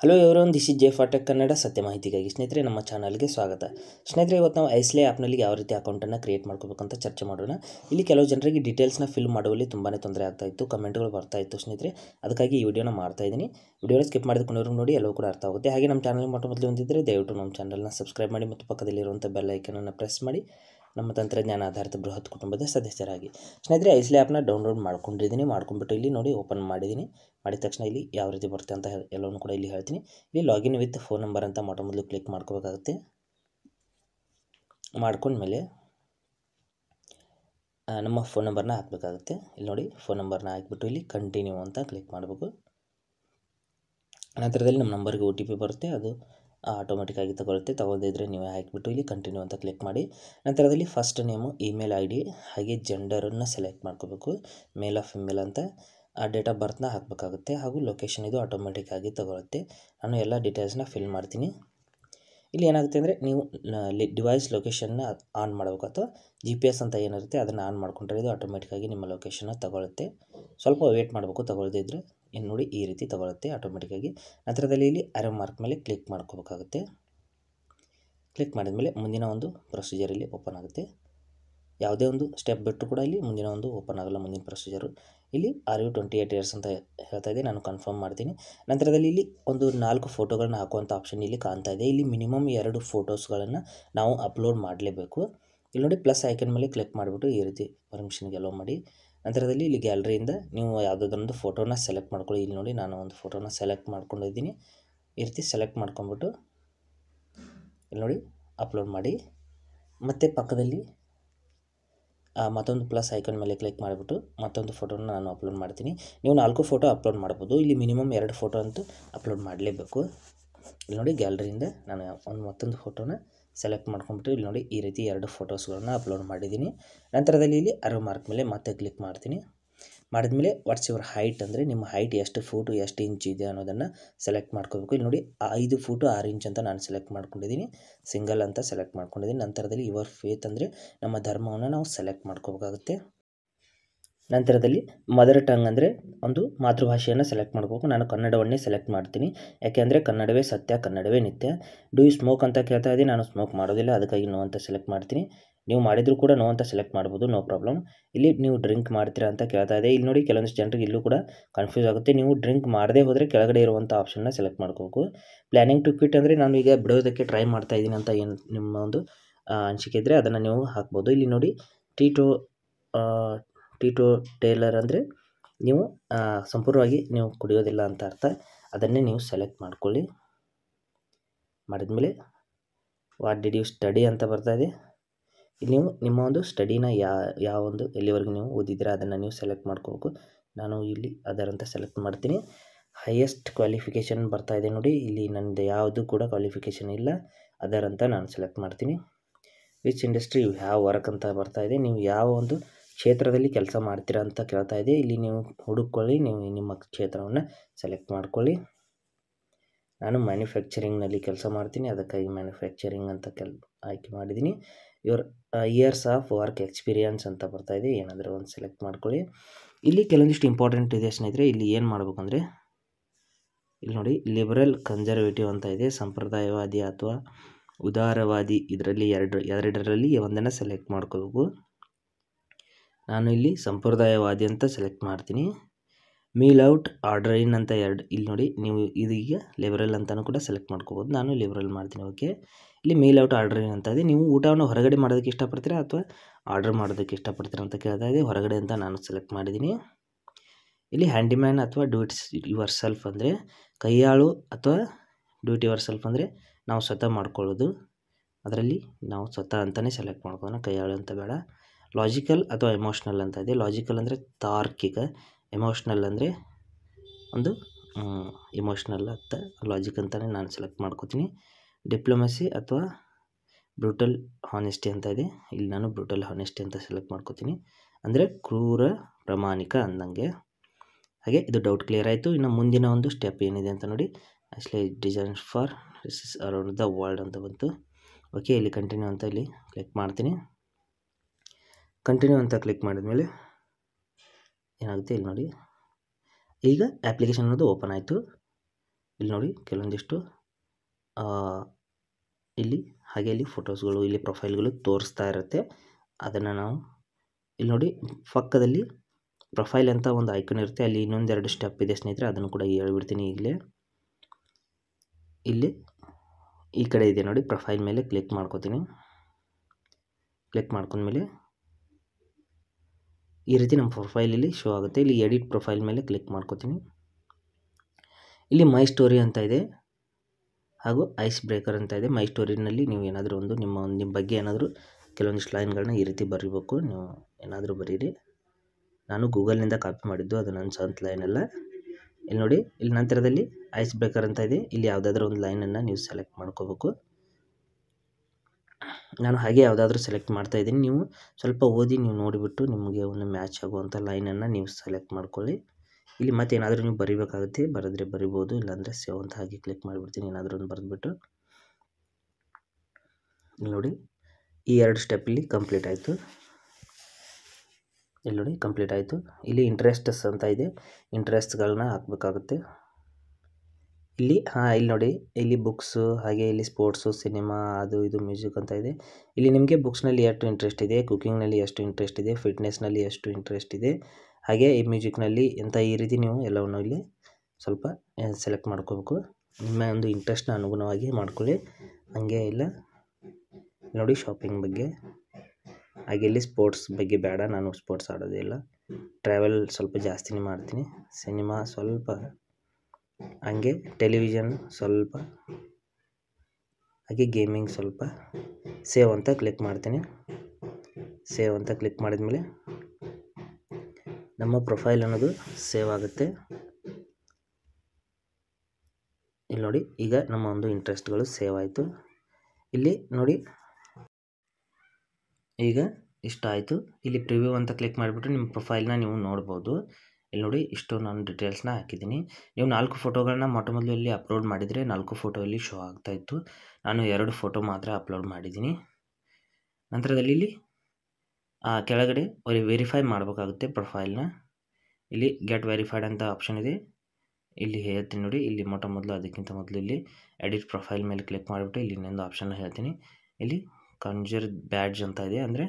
hello everyone this is J ಫಾಟೆಕ್ ಕನ್ನಡ ಸತ್ಯ ಮಾಹಿತಿಗಾಗಿ ಸ್ನೇಹಿತರೆ ನಮ್ಮ ಚಾನಲ್ಗೆ ಸ್ವಾಗತ ಸ್ನೇಹಿತರೆ ಇವತ್ತು ನಾವು ಐಸ್ಲೇ ಆ್ಯಪ್ನಲ್ಲಿ ಯಾವ ರೀತಿ ಅಕೌಂಟನ್ನು ಕ್ರಿಯೇಟ್ ಮಾಡ್ಕೋಬೇಕಂತ ಚರ್ಚೆ ಮಾಡೋಣ ಇಲ್ಲಿ ಕೆಲವು ಜನರಿಗೆ ಡೀಟೇಲ್ಸ್ನ ಫಿಲ್ ಮಾಡುವಲ್ಲಿ ತುಂಬಾ ತೊಂದರೆ ಆಗ್ತಾ ಇತ್ತು ಕಮೆಂಟ್ಗಳು ಬರ್ತಾ ಇತ್ತು ಸ್ನೇಹಿತರೆ ಅದಕ್ಕಾಗಿ ಈ ವಿಡಿಯೋನ ಮಾಡ್ತಾ ಇದ್ದೀನಿ ವಿಡಿಯೋನ ಸ್ಕಿಪ್ ಮಾಡಿದ್ಕೊಂಡವ್ರು ನೋಡಿ ಎಲ್ಲವೂ ಕೂಡ ಅರ್ಥ ಆಗುತ್ತೆ ಹಾಗೆ ನಮ್ಮ ಚಾನಲ್ ಮೊಟ್ಟ ಮೊದಲು ಹೊಂದಿದ್ದರೆ ದಯವಿಟ್ಟು ನಮ್ಮ ಚಾನಲ್ನ ಸಬ್ಸ್ಕ್ರೈಬ್ ಮಾಡಿ ಮತ್ತು ಪಕ್ಕದಲ್ಲಿರುವಂಥ ಬೆಲ್ ಪ್ರೆಸ್ ಮಾಡಿ ನಮ್ಮ ತಂತ್ರಜ್ಞಾನ ಆಧಾರಿತ ಬೃಹತ್ ಕುಟುಂಬದ ಸದಸ್ಯರಾಗಿ ಸ್ನೇಹಿತರೆ ಐಸ್ಲಿ ಆ್ಯಪ್ನ ಡೌನ್ಲೋಡ್ ಮಾಡ್ಕೊಂಡಿದ್ದೀನಿ ಮಾಡ್ಕೊಂಡ್ಬಿಟ್ಟು ಇಲ್ಲಿ ನೋಡಿ ಓಪನ್ ಮಾಡಿದ್ದೀನಿ ಮಾಡಿದ ತಕ್ಷಣ ಇಲ್ಲಿ ಯಾವ ರೀತಿ ಬರುತ್ತೆ ಅಂತ ಎಲ್ಲವನ್ನು ಕೂಡ ಇಲ್ಲಿ ಹೇಳ್ತೀನಿ ಇಲ್ಲಿ ಲಾಗಿನ್ ವಿತ್ ಫೋನ್ ನಂಬರ್ ಅಂತ ಮೊಟ್ಟ ಮೊದಲು ಕ್ಲಿಕ್ ಮಾಡ್ಕೋಬೇಕಾಗುತ್ತೆ ಮಾಡ್ಕೊಂಡ್ಮೇಲೆ ನಮ್ಮ ಫೋನ್ ನಂಬರ್ನ ಹಾಕಬೇಕಾಗುತ್ತೆ ಇಲ್ಲಿ ನೋಡಿ ಫೋನ್ ನಂಬರ್ನ ಹಾಕಿಬಿಟ್ಟು ಇಲ್ಲಿ ಕಂಟಿನ್ಯೂ ಅಂತ ಕ್ಲಿಕ್ ಮಾಡಬೇಕು ನಂತರದಲ್ಲಿ ನಮ್ಮ ನಂಬರ್ಗೆ ಒ ಟಿ ಪಿ ಬರುತ್ತೆ ಅದು ಆಟೋಮೆಟಿಕ್ಕಾಗಿ ತಗೊಳುತ್ತೆ ಇದ್ದರೆ ನೀವೇ ಹಾಕಿಬಿಟ್ಟು ಇಲ್ಲಿ ಕಂಟಿನ್ಯೂ ಅಂತ ಕ್ಲಿಕ್ ಮಾಡಿ ನಂತರದಲ್ಲಿ first name email I D ಹಾಗೆ ಜೆಂಡರನ್ನು ಸೆಲೆಕ್ಟ್ ಮಾಡ್ಕೋಬೇಕು ಮೇಲ್ ಆಫ್ ಇಮೇಲ್ ಅಂತ ಆ ಡೇಟ್ ಆಫ್ ಬರ್ತ್ನ ಹಾಕಬೇಕಾಗುತ್ತೆ ಹಾಗೂ ಲೊಕೇಶನ್ ಇದು ಆಟೋಮೆಟಿಕ್ಕಾಗಿ ತಗೊಳುತ್ತೆ ನಾನು ಎಲ್ಲ ಡೀಟೇಲ್ಸ್ನ ಫಿಲ್ ಮಾಡ್ತೀನಿ ಇಲ್ಲಿ ಏನಾಗುತ್ತೆ ಅಂದರೆ ನೀವು ಡಿವೈಸ್ ಲೊಕೇಶನ್ನ ಆನ್ ಮಾಡಬೇಕು ಅಥವಾ ಜಿ ಪಿ ಎಸ್ ಅಂತ ಏನಿರುತ್ತೆ ಅದನ್ನು ಆನ್ ಮಾಡ್ಕೊಂಡ್ರೆ ಇದು ಆಟೋಮೆಟಿಕ್ಕಾಗಿ ನಿಮ್ಮ ಲೊಕೇಶನ್ನ ತಗೊಳುತ್ತೆ ಸ್ವಲ್ಪ ವೇಟ್ ಮಾಡಬೇಕು ಇದ್ದರೆ ಏನು ನೋಡಿ ಈ ರೀತಿ ತಗೊಳತ್ತೆ ಆಟೋಮೆಟಿಕ್ಕಾಗಿ ನಂತರದಲ್ಲಿ ಇಲ್ಲಿ ಅರೆ ಮಾರ್ಕ್ ಮೇಲೆ ಕ್ಲಿಕ್ ಮಾಡ್ಕೋಬೇಕಾಗುತ್ತೆ ಕ್ಲಿಕ್ ಮಾಡಿದ ಮೇಲೆ ಮುಂದಿನ ಒಂದು ಪ್ರೊಸೀಜರ್ ಇಲ್ಲಿ ಓಪನ್ ಆಗುತ್ತೆ ಯಾವುದೇ ಒಂದು ಸ್ಟೆಪ್ ಬಿಟ್ಟು ಕೂಡ ಇಲ್ಲಿ ಮುಂದಿನ ಒಂದು ಓಪನ್ ಆಗಲ್ಲ ಮುಂದಿನ ಪ್ರೊಸೀಜರು ಇಲ್ಲಿ are you twenty eight years ಅಂತ ಹೇಳ್ತಾ ಇದೆ ನಾನು ಕನ್ಫರ್ಮ್ ಮಾಡ್ತೀನಿ ನಂತರದಲ್ಲಿ ಇಲ್ಲಿ ಒಂದು ನಾಲ್ಕು ಫೋಟೋಗಳನ್ನ ಹಾಕುವಂಥ ಆಪ್ಷನ್ ಇಲ್ಲಿ ಕಾಣ್ತಾ ಇದೆ ಇಲ್ಲಿ ಮಿನಿಮಮ್ ಎರಡು ಫೋಟೋಸ್ಗಳನ್ನು ನಾವು ಅಪ್ಲೋಡ್ ಮಾಡಲೇಬೇಕು ಇಲ್ಲಿ ನೋಡಿ ಪ್ಲಸ್ ಐಕನ್ ಮೇಲೆ ಕ್ಲಿಕ್ ಮಾಡಿಬಿಟ್ಟು ಈ ರೀತಿ ಪರ್ಮಿಷನ್ಗೆ ಅಲೋ ಮಾಡಿ ನಂತರದಲ್ಲಿ ಇಲ್ಲಿ ಗ್ಯಾಲ್ರಿಯಿಂದ ನೀವು ಯಾವುದಾದ್ರೊಂದು ಫೋಟೋನ ಸೆಲೆಕ್ಟ್ ಮಾಡ್ಕೊಳ್ಳಿ ಇಲ್ಲಿ ನೋಡಿ ನಾನು ಒಂದು ಫೋಟೋನ ಸೆಲೆಕ್ಟ್ ಮಾಡ್ಕೊಂಡಿದ್ದೀನಿ ಈ ರೀತಿ ಸೆಲೆಕ್ಟ್ ಮಾಡ್ಕೊಂಡ್ಬಿಟ್ಟು ಇಲ್ಲಿ ನೋಡಿ ಅಪ್ಲೋಡ್ ಮಾಡಿ ಮತ್ತು ಪಕ್ಕದಲ್ಲಿ ಮತ್ತೊಂದು ಪ್ಲಸ್ ಐಕಾನ್ ಮೇಲೆ ಕ್ಲಿಕ್ ಮಾಡಿಬಿಟ್ಟು ಮತ್ತೊಂದು ಫೋಟೋನ ನಾನು ಅಪ್ಲೋಡ್ ಮಾಡ್ತೀನಿ ನೀವು ನಾಲ್ಕು ಫೋಟೋ ಅಪ್ಲೋಡ್ ಮಾಡ್ಬೋದು ಇಲ್ಲಿ ಮಿನಿಮಮ್ ಎರಡು ಫೋಟೋ ಅಂತೂ ಅಪ್ಲೋಡ್ ಮಾಡಲೇಬೇಕು ಇಲ್ಲಿ ನೋಡಿ ಗ್ಯಾಲ್ರಿಯಿಂದ ನಾನು ಒಂದು ಮತ್ತೊಂದು ಫೋಟೋನ ಸೆಲೆಕ್ಟ್ ಮಾಡ್ಕೊಂಬಿಟ್ಟು ಇಲ್ಲಿ ನೋಡಿ ಈ ರೀತಿ ಎರಡು ಫೋಟೋಸ್ಗಳನ್ನು ಅಪ್ಲೋಡ್ ಮಾಡಿದ್ದೀನಿ ನಂತರದಲ್ಲಿ ಇಲ್ಲಿ ಅರೋ ಮಾರ್ಕ್ ಮೇಲೆ ಮತ್ತೆ ಕ್ಲಿಕ್ ಮಾಡ್ತೀನಿ ಮಾಡಿದ್ಮೇಲೆ ವಾಟ್ಸ್ ಯುವರ್ ಹೈಟ್ ಅಂದರೆ ನಿಮ್ಮ ಹೈಟ್ ಎಷ್ಟು ಫೂಟು ಎಷ್ಟು ಇಂಚ್ ಇದೆ ಅನ್ನೋದನ್ನು ಸೆಲೆಕ್ಟ್ ಮಾಡ್ಕೋಬೇಕು ಇಲ್ಲಿ ನೋಡಿ ಐದು ಫೂಟು ಆರು ಇಂಚ್ ಅಂತ ನಾನು ಸೆಲೆಕ್ಟ್ ಮಾಡ್ಕೊಂಡಿದ್ದೀನಿ ಸಿಂಗಲ್ ಅಂತ ಸೆಲೆಕ್ಟ್ ಮಾಡ್ಕೊಂಡಿದ್ದೀನಿ ನಂತರದಲ್ಲಿ ಯುವರ್ ಫೇತ್ ಅಂದರೆ ನಮ್ಮ ಧರ್ಮವನ್ನು ನಾವು ಸೆಲೆಕ್ಟ್ ಮಾಡ್ಕೋಬೇಕಾಗುತ್ತೆ ನಂತರದಲ್ಲಿ ಮದರ್ ಟಂಗ್ ಅಂದರೆ ಒಂದು ಮಾತೃಭಾಷೆಯನ್ನು ಸೆಲೆಕ್ಟ್ ಮಾಡಬೇಕು ನಾನು ಕನ್ನಡವನ್ನೇ ಸೆಲೆಕ್ಟ್ ಮಾಡ್ತೀನಿ ಯಾಕೆಂದರೆ ಕನ್ನಡವೇ ಸತ್ಯ ಕನ್ನಡವೇ ನಿತ್ಯ ಡೂ ಯು ಸ್ಮೋಕ್ ಅಂತ ಕೇಳ್ತಾ ಇದ್ದೀನಿ ನಾನು ಸ್ಮೋಕ್ ಮಾಡೋದಿಲ್ಲ ಅದಕ್ಕಾಗಿ ನೋ ಅಂತ ಸೆಲೆಕ್ಟ್ ಮಾಡ್ತೀನಿ ನೀವು ಮಾಡಿದರೂ ಕೂಡ ನೋ ಅಂತ ಸೆಲೆಕ್ಟ್ ಮಾಡ್ಬೋದು ನೋ ಪ್ರಾಬ್ಲಮ್ ಇಲ್ಲಿ ನೀವು ಡ್ರಿಂಕ್ ಮಾಡ್ತೀರಾ ಅಂತ ಕೇಳ್ತಾ ಇದೆ ಇಲ್ಲಿ ನೋಡಿ ಕೆಲವೊಂದು ಜನರಿಗೆ ಇಲ್ಲೂ ಕೂಡ ಕನ್ಫ್ಯೂಸ್ ಆಗುತ್ತೆ ನೀವು ಡ್ರಿಂಕ್ ಮಾಡದೇ ಹೋದರೆ ಕೆಳಗಡೆ ಇರುವಂಥ ಆಪ್ಷನ್ನ ಸೆಲೆಕ್ಟ್ ಮಾಡ್ಕೋಬೇಕು ಪ್ಲ್ಯಾನಿಂಗ್ ಟು ಕ್ವಿಟ್ ಅಂದರೆ ನಾನು ಈಗ ಬಿಡೋದಕ್ಕೆ ಟ್ರೈ ಮಾಡ್ತಾ ಇದ್ದೀನಿ ಅಂತ ಏನು ನಿಮ್ಮ ಒಂದು ಅನಿಸಿಕೆ ಇದ್ದರೆ ಅದನ್ನು ನೀವು ಹಾಕ್ಬೋದು ಇಲ್ಲಿ ನೋಡಿ T to T to tailor ಅಂದರೆ ನೀವು ಸಂಪೂರ್ಣವಾಗಿ ನೀವು ಕುಡಿಯೋದಿಲ್ಲ ಅಂತ ಅರ್ಥ ಅದನ್ನೇ ನೀವು ಸೆಲೆಕ್ಟ್ ಮಾಡ್ಕೊಳ್ಳಿ ಮಾಡಿದ್ಮೇಲೆ ವಾಟ್ ಡಿಡ್ ಯು ಸ್ಟಡಿ ಅಂತ ಬರ್ತಾ ಇದೆ ಇಲ್ಲಿ ನೀವು ನಿಮ್ಮ ಒಂದು ಸ್ಟಡಿನ ಯಾ ಯಾವ ಒಂದು ಎಲ್ಲಿವರೆಗೂ ನೀವು ಓದಿದ್ರೆ ಅದನ್ನು ನೀವು ಸೆಲೆಕ್ಟ್ ಮಾಡ್ಕೋಬೇಕು ನಾನು ಇಲ್ಲಿ ಅದರಂತ ಸೆಲೆಕ್ಟ್ ಮಾಡ್ತೀನಿ ಹೈಯೆಸ್ಟ್ ಕ್ವಾಲಿಫಿಕೇಷನ್ ಬರ್ತಾ ಇದೆ ನೋಡಿ ಇಲ್ಲಿ ನನ್ನದು ಯಾವುದು ಕೂಡ ಕ್ವಾಲಿಫಿಕೇಷನ್ ಇಲ್ಲ ಅದರಂತ ನಾನು ಸೆಲೆಕ್ಟ್ ಮಾಡ್ತೀನಿ ವಿಚ್ ಇಂಡಸ್ಟ್ರಿ ಯಾವ ವರ್ಕ್ ಅಂತ ಬರ್ತಾ ಇದೆ ನೀವು ಯಾವ ಒಂದು ಕ್ಷೇತ್ರದಲ್ಲಿ ಕೆಲಸ ಮಾಡ್ತೀರಾ ಅಂತ ಕೇಳ್ತಾ ಇದೆ ಇಲ್ಲಿ ನೀವು ಹುಡುಕೊಳ್ಳಿ ನೀವು ನಿಮ್ಮ ಕ್ಷೇತ್ರವನ್ನು ಸೆಲೆಕ್ಟ್ ಮಾಡ್ಕೊಳ್ಳಿ ನಾನು ಮ್ಯಾನುಫ್ಯಾಕ್ಚರಿಂಗ್ನಲ್ಲಿ ಕೆಲಸ ಮಾಡ್ತೀನಿ ಅದಕ್ಕಾಗಿ ಮ್ಯಾನುಫ್ಯಾಕ್ಚರಿಂಗ್ ಅಂತ ಕೆಲ್ ಆಯ್ಕೆ ಮಾಡಿದ್ದೀನಿ your years of work experience ಅಂತ ಬರ್ತಾ ಇದೆ ಏನಾದರೂ ಒಂದು ಸೆಲೆಕ್ಟ್ ಮಾಡ್ಕೊಳ್ಳಿ ಇಲ್ಲಿ ಕೆಲವೊಂದಿಷ್ಟು ಇಂಪಾರ್ಟೆಂಟ್ ಇದೆ ಸ್ನೇಹಿತರೆ ಇಲ್ಲಿ ಏನು ಮಾಡಬೇಕು ಅಂದರೆ ಇಲ್ಲಿ ನೋಡಿ ಲಿಬರಲ್ ಕನ್ಸರ್ವೇಟಿವ್ ಅಂತ ಇದೆ ಸಂಪ್ರದಾಯವಾದಿ ಅಥವಾ ಉದಾರವಾದಿ ಇದರಲ್ಲಿ ಎರಡು ಎರಡರಲ್ಲಿ ಒಂದನ್ನು ಸೆಲೆಕ್ಟ್ ಮಾಡ್ಕೋಬೇಕು ನಾನು ಇಲ್ಲಿ ಸಂಪ್ರದಾಯವಾದಿ ಅಂತ ಸೆಲೆಕ್ಟ್ ಮಾಡ್ತೀನಿ ಮೀಲ್ ಔಟ್ ಆರ್ಡರ್ ಇನ್ ಅಂತ ಎರಡು ಇಲ್ಲಿ ನೋಡಿ ನೀವು ಇದೀಗ ಲಿಬರಲ್ ಅಂತಲೂ ಕೂಡ ಸೆಲೆಕ್ಟ್ ಮಾಡ್ಕೋಬೋದು ನಾನು ಲಿಬರಲ್ ಮಾಡ್ತೀನಿ ಓಕೆ ಇಲ್ಲಿ ಮೀಲ್ ಔಟ್ ಆರ್ಡರ್ ಇನ್ ಅಂತ ಇದೆ ನೀವು ಊಟವನ್ನು ಹೊರಗಡೆ ಮಾಡೋದಕ್ಕೆ ಇಷ್ಟಪಡ್ತೀರಾ ಅಥವಾ ಆರ್ಡರ್ ಮಾಡೋದಕ್ಕೆ ಇಷ್ಟಪಡ್ತೀರಾ ಅಂತ ಕೇಳ್ತಾ ಇದೆ ಹೊರಗಡೆ ಅಂತ ನಾನು ಸೆಲೆಕ್ಟ್ ಮಾಡಿದ್ದೀನಿ ಇಲ್ಲಿ ಹ್ಯಾಂಡಿಮ್ಯಾನ್ ಅಥವಾ ಡ್ಯೂಟ್ಸ್ ಯುವರ್ ಸೆಲ್ಫ್ ಅಂದರೆ ಕೈಯಾಳು ಅಥವಾ ಡ್ಯೂಟಿ ಯುವರ್ ಸೆಲ್ಫ್ ಅಂದರೆ ನಾವು ಸ್ವತಃ ಮಾಡ್ಕೊಳ್ಳೋದು ಅದರಲ್ಲಿ ನಾವು ಸ್ವತಃ ಅಂತಲೇ ಸೆಲೆಕ್ಟ್ ಮಾಡ್ಕೋಣ ಕೈಯಾಳು ಅಂತ ಬೇಡ ಲಾಜಿಕಲ್ ಅಥವಾ ಎಮೋಷ್ನಲ್ ಅಂತ ಇದೆ ಲಾಜಿಕಲ್ ಅಂದರೆ ತಾರ್ಕಿಕ ಎಮೋಷ್ನಲ್ ಅಂದರೆ ಒಂದು ಎಮೋಷ್ನಲ್ ಅಂತ ಲಾಜಿಕ್ ಅಂತಲೇ ನಾನು ಸೆಲೆಕ್ಟ್ ಮಾಡ್ಕೋತೀನಿ ಡಿಪ್ಲೊಮಸಿ ಅಥವಾ ಬ್ರೂಟಲ್ ಹಾನೆಸ್ಟಿ ಅಂತ ಇದೆ ಇಲ್ಲಿ ನಾನು ಬ್ರೂಟಲ್ ಹಾನೆಸ್ಟಿ ಅಂತ ಸೆಲೆಕ್ಟ್ ಮಾಡ್ಕೋತೀನಿ ಅಂದರೆ ಕ್ರೂರ ಪ್ರಾಮಾಣಿಕ ಅಂದಂಗೆ ಹಾಗೆ ಇದು ಡೌಟ್ ಕ್ಲಿಯರ್ ಆಯಿತು ಇನ್ನು ಮುಂದಿನ ಒಂದು ಸ್ಟೆಪ್ ಏನಿದೆ ಅಂತ ನೋಡಿ actually designs for around the world ಅಂತ ಬಂತು ಓಕೆ ಇಲ್ಲಿ ಕಂಟಿನ್ಯೂ ಅಂತ ಇಲ್ಲಿ ಕ್ಲಿಕ್ ಮಾಡ್ತೀನಿ ಕಂಟಿನ್ಯೂ ಅಂತ ಕ್ಲಿಕ್ ಮಾಡಿದ್ಮೇಲೆ ಏನಾಗುತ್ತೆ ಇಲ್ಲಿ ನೋಡಿ ಈಗ ಆ್ಯಪ್ಲಿಕೇಶನ್ ಅನ್ನೋದು ಓಪನ್ ಆಯಿತು ಇಲ್ಲಿ ನೋಡಿ ಕೆಲವೊಂದಿಷ್ಟು ಇಲ್ಲಿ ಹಾಗೆ ಇಲ್ಲಿ ಫೋಟೋಸ್ಗಳು ಇಲ್ಲಿ ಪ್ರೊಫೈಲ್ಗಳು ತೋರಿಸ್ತಾ ಇರುತ್ತೆ ಅದನ್ನು ನಾವು ಇಲ್ಲಿ ನೋಡಿ ಪಕ್ಕದಲ್ಲಿ ಪ್ರೊಫೈಲ್ ಅಂತ ಒಂದು ಐಕನ್ ಇರುತ್ತೆ ಅಲ್ಲಿ ಇನ್ನೊಂದೆರಡು ಸ್ಟೆಪ್ ಇದೆ ಸ್ನೇಹಿತರೆ ಅದನ್ನು ಕೂಡ ಹೇಳ್ಬಿಡ್ತೀನಿ ಈಗಲೇ ಇಲ್ಲಿ ಈ ಕಡೆ ಇದೆ ನೋಡಿ ಪ್ರೊಫೈಲ್ ಮೇಲೆ ಕ್ಲಿಕ್ ಮಾಡ್ಕೋತೀನಿ ಕ್ಲಿಕ್ ಮಾಡ್ಕೊಂಡ್ಮೇಲೆ ಈ ರೀತಿ ನಮ್ಮ ಪ್ರೊಫೈಲಲ್ಲಿ ಶೋ ಆಗುತ್ತೆ ಇಲ್ಲಿ ಎಡಿಟ್ ಪ್ರೊಫೈಲ್ ಮೇಲೆ ಕ್ಲಿಕ್ ಮಾಡ್ಕೋತೀನಿ ಇಲ್ಲಿ ಮೈ ಸ್ಟೋರಿ ಅಂತ ಇದೆ ಹಾಗೂ ಐಸ್ ಬ್ರೇಕರ್ ಅಂತ ಇದೆ ಮೈ ಸ್ಟೋರಿನಲ್ಲಿ ನೀವು ಏನಾದರೂ ಒಂದು ನಿಮ್ಮ ಒಂದು ನಿಮ್ಮ ಬಗ್ಗೆ ಏನಾದರೂ ಕೆಲವೊಂದಿಷ್ಟು ಲೈನ್ಗಳನ್ನ ಈ ರೀತಿ ಬರೀಬೇಕು ನೀವು ಏನಾದರೂ ಬರೀರಿ ನಾನು ಗೂಗಲ್ನಿಂದ ಕಾಪಿ ಮಾಡಿದ್ದು ಅದು ನನ್ನ ಸ್ವಂತ ಲೈನ್ ಅಲ್ಲ ಇಲ್ಲಿ ನೋಡಿ ಇಲ್ಲಿ ನಂತರದಲ್ಲಿ ಐಸ್ ಬ್ರೇಕರ್ ಅಂತ ಇದೆ ಇಲ್ಲಿ ಯಾವುದಾದ್ರೂ ಒಂದು ಲೈನನ್ನು ನೀವು ಸೆಲೆಕ್ಟ್ ಮಾಡ್ಕೋಬೇಕು ನಾನು ಹಾಗೆ ಯಾವುದಾದ್ರೂ ಸೆಲೆಕ್ಟ್ ಮಾಡ್ತಾ ಇದ್ದೀನಿ ನೀವು ಸ್ವಲ್ಪ ಓದಿ ನೀವು ನೋಡಿಬಿಟ್ಟು ನಿಮಗೆ ಒಂದು ಮ್ಯಾಚ್ ಆಗುವಂಥ ಲೈನನ್ನು ನೀವು ಸೆಲೆಕ್ಟ್ ಮಾಡ್ಕೊಳ್ಳಿ ಇಲ್ಲಿ ಮತ್ತೆ ಏನಾದರೂ ನೀವು ಬರಿಬೇಕಾಗುತ್ತೆ ಬರೆದ್ರೆ ಬರಿಬೋದು ಇಲ್ಲಾಂದರೆ ಸೇವ್ ಅಂತ ಹಾಗೆ ಕ್ಲಿಕ್ ಮಾಡಿಬಿಡ್ತೀನಿ ಏನಾದರೂ ಒಂದು ಬರೆದ್ಬಿಟ್ಟು ನೋಡಿ ಈ ಎರಡು ಸ್ಟೆಪ್ ಇಲ್ಲಿ ಕಂಪ್ಲೀಟ್ ಆಯಿತು ಇಲ್ಲಿ ನೋಡಿ ಕಂಪ್ಲೀಟ್ ಆಯಿತು ಇಲ್ಲಿ ಇಂಟ್ರೆಸ್ಟಸ್ ಅಂತ ಇದೆ ಇಂಟ್ರೆಸ್ಟ್ಗಳನ್ನ ಹಾಕ್ಬೇಕಾಗುತ್ತೆ ಇಲ್ಲಿ ಹಾಂ ಇಲ್ಲಿ ನೋಡಿ ಇಲ್ಲಿ ಬುಕ್ಸು ಹಾಗೆ ಇಲ್ಲಿ ಸ್ಪೋರ್ಟ್ಸು ಸಿನಿಮಾ ಅದು ಇದು ಮ್ಯೂಸಿಕ್ ಅಂತ ಇದೆ ಇಲ್ಲಿ ನಿಮಗೆ ಬುಕ್ಸ್ನಲ್ಲಿ ಎಷ್ಟು ಇಂಟ್ರೆಸ್ಟ್ ಇದೆ ಕುಕ್ಕಿಂಗ್ನಲ್ಲಿ ಎಷ್ಟು ಇಂಟ್ರೆಸ್ಟ್ ಇದೆ ಫಿಟ್ನೆಸ್ನಲ್ಲಿ ಎಷ್ಟು ಇಂಟ್ರೆಸ್ಟ್ ಇದೆ ಹಾಗೆ ಈ ಮ್ಯೂಸಿಕ್ನಲ್ಲಿ ಎಂಥ ಈ ರೀತಿ ನೀವು ಎಲ್ಲವನ್ನು ಇಲ್ಲಿ ಸ್ವಲ್ಪ ಸೆಲೆಕ್ಟ್ ಮಾಡ್ಕೋಬೇಕು ನಿಮ್ಮ ಒಂದು ಇಂಟ್ರೆಸ್ಟ್ನ ಅನುಗುಣವಾಗಿ ಮಾಡ್ಕೊಳ್ಳಿ ಹಾಗೆ ಇಲ್ಲ ನೋಡಿ ಶಾಪಿಂಗ್ ಬಗ್ಗೆ ಹಾಗೆ ಇಲ್ಲಿ ಸ್ಪೋರ್ಟ್ಸ್ ಬಗ್ಗೆ ಬೇಡ ನಾನು ಸ್ಪೋರ್ಟ್ಸ್ ಆಡೋದಿಲ್ಲ ಟ್ರಾವೆಲ್ ಸ್ವಲ್ಪ ಜಾಸ್ತಿನೇ ಮಾಡ್ತೀನಿ ಸಿನಿಮಾ ಸ್ವಲ್ಪ ಹಂಗೆ ಟೆಲಿವಿಷನ್ ಸ್ವಲ್ಪ ಹಾಗೆ ಗೇಮಿಂಗ್ ಸ್ವಲ್ಪ ಸೇವ್ ಅಂತ ಕ್ಲಿಕ್ ಮಾಡ್ತೀನಿ ಸೇವ್ ಅಂತ ಕ್ಲಿಕ್ ಮಾಡಿದ್ಮೇಲೆ ನಮ್ಮ ಪ್ರೊಫೈಲ್ ಅನ್ನೋದು ಸೇವ್ ಆಗುತ್ತೆ ಇಲ್ಲಿ ನೋಡಿ ಈಗ ನಮ್ಮ ಒಂದು ಇಂಟ್ರೆಸ್ಟ್ಗಳು ಸೇವ್ ಆಯಿತು ಇಲ್ಲಿ ನೋಡಿ ಈಗ ಇಷ್ಟ ಆಯಿತು ಇಲ್ಲಿ ಪ್ರಿವ್ಯೂ ಅಂತ ಕ್ಲಿಕ್ ಮಾಡಿಬಿಟ್ಟು ನಿಮ್ಮ ಪ್ರೊಫೈಲ್ನ ನೀವು ನೋಡ್ಬೋದು ಇಲ್ಲಿ ನೋಡಿ ಇಷ್ಟು ನಾನು ಡೀಟೇಲ್ಸ್ನ ಹಾಕಿದ್ದೀನಿ ನೀವು ನಾಲ್ಕು ಫೋಟೋಗಳನ್ನ ಮೊಟ್ಟ ಮೊದಲು ಇಲ್ಲಿ ಅಪ್ಲೋಡ್ ಮಾಡಿದರೆ ನಾಲ್ಕು ಫೋಟೋ ಇಲ್ಲಿ ಶೋ ಇತ್ತು ನಾನು ಎರಡು ಫೋಟೋ ಮಾತ್ರ ಅಪ್ಲೋಡ್ ಮಾಡಿದ್ದೀನಿ ನಂತರದಲ್ಲಿ ಇಲ್ಲಿ ಕೆಳಗಡೆ ಅವ್ರಿಗೆ ವೆರಿಫೈ ಮಾಡಬೇಕಾಗುತ್ತೆ ಪ್ರೊಫೈಲ್ನ ಇಲ್ಲಿ ಗೆಟ್ ವೆರಿಫೈಡ್ ಅಂತ ಆಪ್ಷನ್ ಇದೆ ಇಲ್ಲಿ ಹೇಳ್ತೀನಿ ನೋಡಿ ಇಲ್ಲಿ ಮೊಟ್ಟ ಮೊದಲು ಅದಕ್ಕಿಂತ ಮೊದಲು ಇಲ್ಲಿ ಎಡಿಟ್ ಪ್ರೊಫೈಲ್ ಮೇಲೆ ಕ್ಲಿಕ್ ಮಾಡಿಬಿಟ್ಟು ಇಲ್ಲಿ ಇನ್ನೊಂದು ಆಪ್ಷನ್ನ ಹೇಳ್ತೀನಿ ಇಲ್ಲಿ ಕಂಜರ್ ಬ್ಯಾಡ್ಜ್ ಅಂತ ಇದೆ ಅಂದರೆ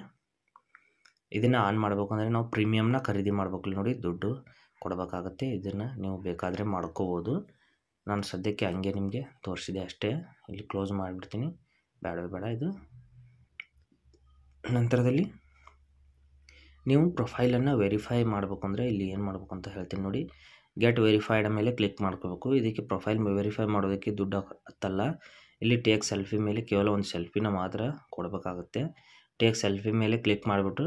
ಇದನ್ನು ಆನ್ ಮಾಡಬೇಕು ಅಂದರೆ ನಾವು ಪ್ರೀಮಿಯಮ್ನ ಖರೀದಿ ಮಾಡ್ಬೇಕು ನೋಡಿ ದುಡ್ಡು ಕೊಡಬೇಕಾಗತ್ತೆ ಇದನ್ನು ನೀವು ಬೇಕಾದರೆ ಮಾಡ್ಕೋಬೋದು ನಾನು ಸದ್ಯಕ್ಕೆ ಹಂಗೆ ನಿಮಗೆ ತೋರಿಸಿದೆ ಅಷ್ಟೇ ಇಲ್ಲಿ ಕ್ಲೋಸ್ ಮಾಡಿಬಿಡ್ತೀನಿ ಬೇಡ ಬೇಡ ಇದು ನಂತರದಲ್ಲಿ ನೀವು ಪ್ರೊಫೈಲನ್ನು ವೆರಿಫೈ ಮಾಡಬೇಕು ಅಂದರೆ ಇಲ್ಲಿ ಏನು ಮಾಡಬೇಕು ಅಂತ ಹೇಳ್ತೀನಿ ನೋಡಿ ಗೆಟ್ ವೆರಿಫೈಡ್ ಮೇಲೆ ಕ್ಲಿಕ್ ಮಾಡ್ಕೋಬೇಕು ಇದಕ್ಕೆ ಪ್ರೊಫೈಲ್ ವೆರಿಫೈ ಮಾಡೋದಕ್ಕೆ ದುಡ್ಡು ಹತ್ತಲ್ಲ ಇಲ್ಲಿ ಟೇಕ್ ಸೆಲ್ಫಿ ಮೇಲೆ ಕೇವಲ ಒಂದು ಸೆಲ್ಫಿನ ಮಾತ್ರ ಕೊಡಬೇಕಾಗುತ್ತೆ ಟೇಕ್ ಸೆಲ್ಫಿ ಮೇಲೆ ಕ್ಲಿಕ್ ಮಾಡಿಬಿಟ್ಟು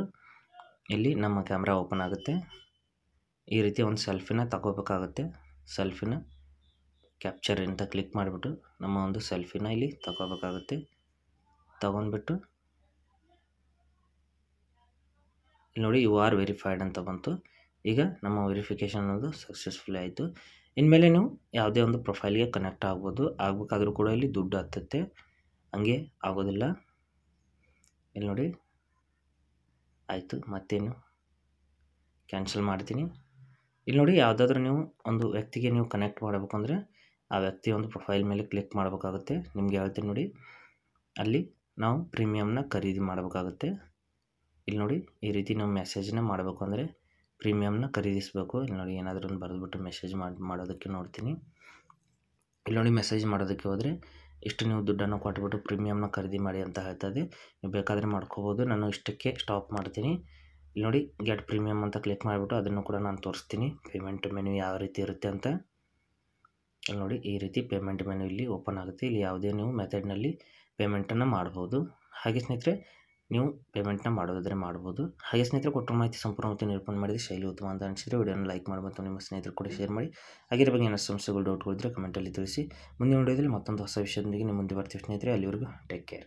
ಇಲ್ಲಿ ನಮ್ಮ ಕ್ಯಾಮ್ರಾ ಓಪನ್ ಆಗುತ್ತೆ ಈ ರೀತಿ ಒಂದು ಸೆಲ್ಫಿನ ತಗೋಬೇಕಾಗುತ್ತೆ ಸೆಲ್ಫಿನ ಕ್ಯಾಪ್ಚರ್ ಅಂತ ಕ್ಲಿಕ್ ಮಾಡಿಬಿಟ್ಟು ನಮ್ಮ ಒಂದು ಸೆಲ್ಫಿನ ಇಲ್ಲಿ ತಗೋಬೇಕಾಗುತ್ತೆ ತಗೊಂಡ್ಬಿಟ್ಟು ಇಲ್ಲಿ ನೋಡಿ ಯು ಆರ್ ವೆರಿಫೈಡ್ ಅಂತ ಬಂತು ಈಗ ನಮ್ಮ ವೆರಿಫಿಕೇಷನ್ ಅನ್ನೋದು ಸಕ್ಸಸ್ಫುಲ್ ಆಯಿತು ಇನ್ಮೇಲೆ ನೀವು ಯಾವುದೇ ಒಂದು ಪ್ರೊಫೈಲ್ಗೆ ಕನೆಕ್ಟ್ ಆಗ್ಬೋದು ಆಗಬೇಕಾದ್ರೂ ಕೂಡ ಇಲ್ಲಿ ದುಡ್ಡು ಹತ್ತುತ್ತೆ ಹಂಗೆ ಆಗೋದಿಲ್ಲ ಇಲ್ಲಿ ನೋಡಿ ಆಯಿತು ಮತ್ತೇನು ಕ್ಯಾನ್ಸಲ್ ಮಾಡ್ತೀನಿ ಇಲ್ಲಿ ನೋಡಿ ಯಾವುದಾದ್ರೂ ನೀವು ಒಂದು ವ್ಯಕ್ತಿಗೆ ನೀವು ಕನೆಕ್ಟ್ ಮಾಡಬೇಕು ಅಂದರೆ ಆ ವ್ಯಕ್ತಿ ಒಂದು ಪ್ರೊಫೈಲ್ ಮೇಲೆ ಕ್ಲಿಕ್ ಮಾಡಬೇಕಾಗುತ್ತೆ ನಿಮಗೆ ಹೇಳ್ತೀನಿ ನೋಡಿ ಅಲ್ಲಿ ನಾವು ಪ್ರೀಮಿಯಮ್ನ ಖರೀದಿ ಮಾಡಬೇಕಾಗುತ್ತೆ ಇಲ್ಲಿ ನೋಡಿ ಈ ರೀತಿ ನಾವು ಮೆಸೇಜ್ನ ಮಾಡಬೇಕು ಅಂದರೆ ಪ್ರೀಮಿಯಮ್ನ ಖರೀದಿಸಬೇಕು ಇಲ್ಲಿ ನೋಡಿ ಏನಾದರೂ ಒಂದು ಬರೆದ್ಬಿಟ್ಟು ಮೆಸೇಜ್ ಮಾಡಿ ಮಾಡೋದಕ್ಕೆ ನೋಡ್ತೀನಿ ಇಲ್ಲಿ ನೋಡಿ ಮೆಸೇಜ್ ಮಾಡೋದಕ್ಕೆ ಹೋದರೆ ಇಷ್ಟು ನೀವು ದುಡ್ಡನ್ನು ಕೊಟ್ಬಿಟ್ಟು ಪ್ರೀಮಿಯಮ್ನ ಖರೀದಿ ಮಾಡಿ ಅಂತ ಹೇಳ್ತದೆ ನೀವು ಬೇಕಾದರೆ ಮಾಡ್ಕೋಬೋದು ನಾನು ಇಷ್ಟಕ್ಕೆ ಸ್ಟಾಪ್ ಮಾಡ್ತೀನಿ ಇಲ್ಲಿ ನೋಡಿ ಗೆಟ್ ಪ್ರೀಮಿಯಮ್ ಅಂತ ಕ್ಲಿಕ್ ಮಾಡಿಬಿಟ್ಟು ಅದನ್ನು ಕೂಡ ನಾನು ತೋರಿಸ್ತೀನಿ ಪೇಮೆಂಟ್ ಮೆನು ಯಾವ ರೀತಿ ಇರುತ್ತೆ ಅಂತ ಇಲ್ಲಿ ನೋಡಿ ಈ ರೀತಿ ಪೇಮೆಂಟ್ ಮೆನು ಇಲ್ಲಿ ಓಪನ್ ಆಗುತ್ತೆ ಇಲ್ಲಿ ಯಾವುದೇ ನೀವು ಮೆಥಡ್ನಲ್ಲಿ ಪೇಮೆಂಟನ್ನು ಮಾಡ್ಬೋದು ಹಾಗೆ ಸ್ನೇಹಿತರೆ ನೀವು ಪೇಮೆಂಟ್ನ ಮಾಡೋದಾದರೆ ಮಾಡ್ಬೋದು ಹಾಗೆ ಸ್ನೇಹಿತರು ಕೊಟ್ಟರು ಮಾಹಿತಿ ಸಂಪೂರ್ಣ ಮತ್ತು ನಿರೂಪಣೆ ಮಾಡಿದ ಶೈಲಿ ಉತ್ತಮ ಅಂತ ಅನಿಸಿದರೆ ವಿಡಿಯೋನ ಲೈಕ್ ಮಾಡಿ ಮತ್ತು ನಿಮ್ಮ ಸ್ನೇಹಿತರು ಕೂಡ ಶೇರ್ ಮಾಡಿ ಹಾಗೆ ಬಗ್ಗೆ ಏನೋ ಸಂಸ್ಥೆಗಳು ಡೌಟ್ಗಳಿದ್ರೆ ಕಮೆಂಟಲ್ಲಿ ತಿಳಿಸಿ ಮುಂದಿನ ವಿಡಿಯೋದಲ್ಲಿ ಮತ್ತೊಂದು ಹೊಸ ವಿಷಯದೊಂದಿಗೆ ನಿಮ್ಮ ಮುಂದೆ ಬರ್ತೀವಿ ಸ್ನೇಹಿತರೆ ಅಲ್ಲಿವರೆಗೂ ಟೇಕ್ ಕೇರ್